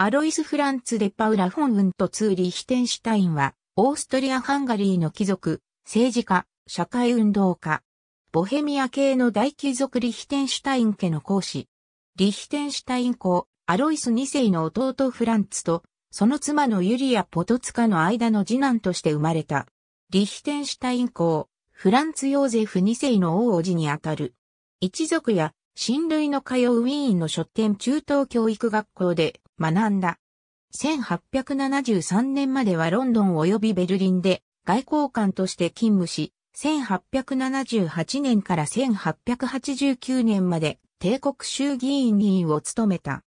アロイス・フランツ・デ・パウラ・フォン・ウント・ツー・リヒテンシュタインは、オーストリア・ハンガリーの貴族、政治家、社会運動家。ボヘミア系の大貴族リヒテンシュタイン家の公師。リヒテンシュタイン公、アロイス2世の弟フランツと、その妻のユリア・ポトツカの間の次男として生まれた。リヒテンシュタイン公、フランツ・ヨーゼフ2世の王子にあたる。一族や、親類の通うウィーンの書店中等教育学校で、学んだ。1873年まではロンドン及びベルリンで外交官として勤務し、1878年から1889年まで帝国衆議院議員を務めた。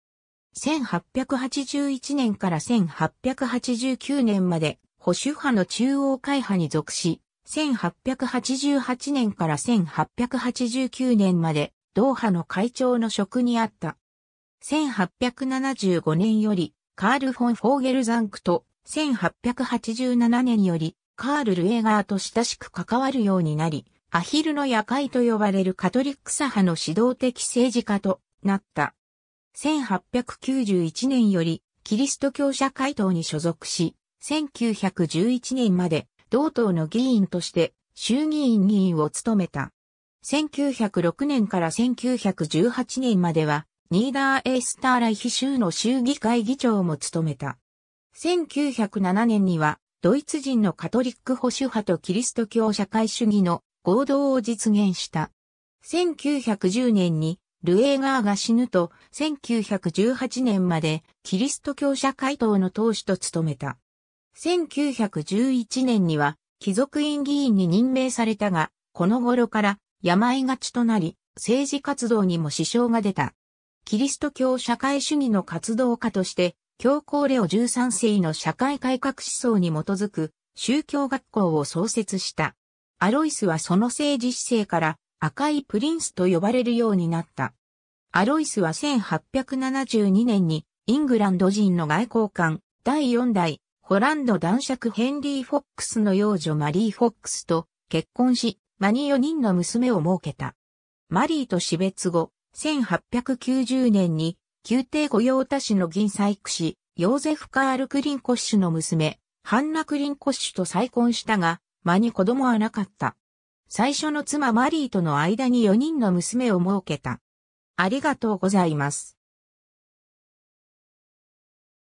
1881年から1889年まで保守派の中央会派に属し、1888年から1889年まで同派の会長の職にあった。1875年より、カール・フォン・フォーゲルザンクと、1887年より、カール・ルエーガーと親しく関わるようになり、アヒルの夜会と呼ばれるカトリック左派の指導的政治家となった。1891年より、キリスト教社会党に所属し、1911年まで、同党の議員として、衆議院議員を務めた。1906年から1918年までは、ニーダーエスターライヒ州の州議会議長も務めた。1907年には、ドイツ人のカトリック保守派とキリスト教社会主義の合同を実現した。1910年にルエーガーが死ぬと1918年までキリスト教社会党の党首と務めた。1911年には貴族院議員に任命されたが、この頃から病がちとなり、政治活動にも支障が出た。キリスト教社会主義の活動家として、教皇レオ13世の社会改革思想に基づく宗教学校を創設した。アロイスはその政治姿勢から赤いプリンスと呼ばれるようになった。アロイスは1872年にイングランド人の外交官第4代ホランド男爵ヘンリー・フォックスの幼女マリー・フォックスと結婚し、マニ4人の娘を設けた。マリーと死別後、1890年に、宮廷御用達の銀細工師、ヨーゼフ・カール・クリンコッシュの娘、ハンナ・クリンコッシュと再婚したが、間に子供はなかった。最初の妻マリーとの間に4人の娘を設けた。ありがとうございます。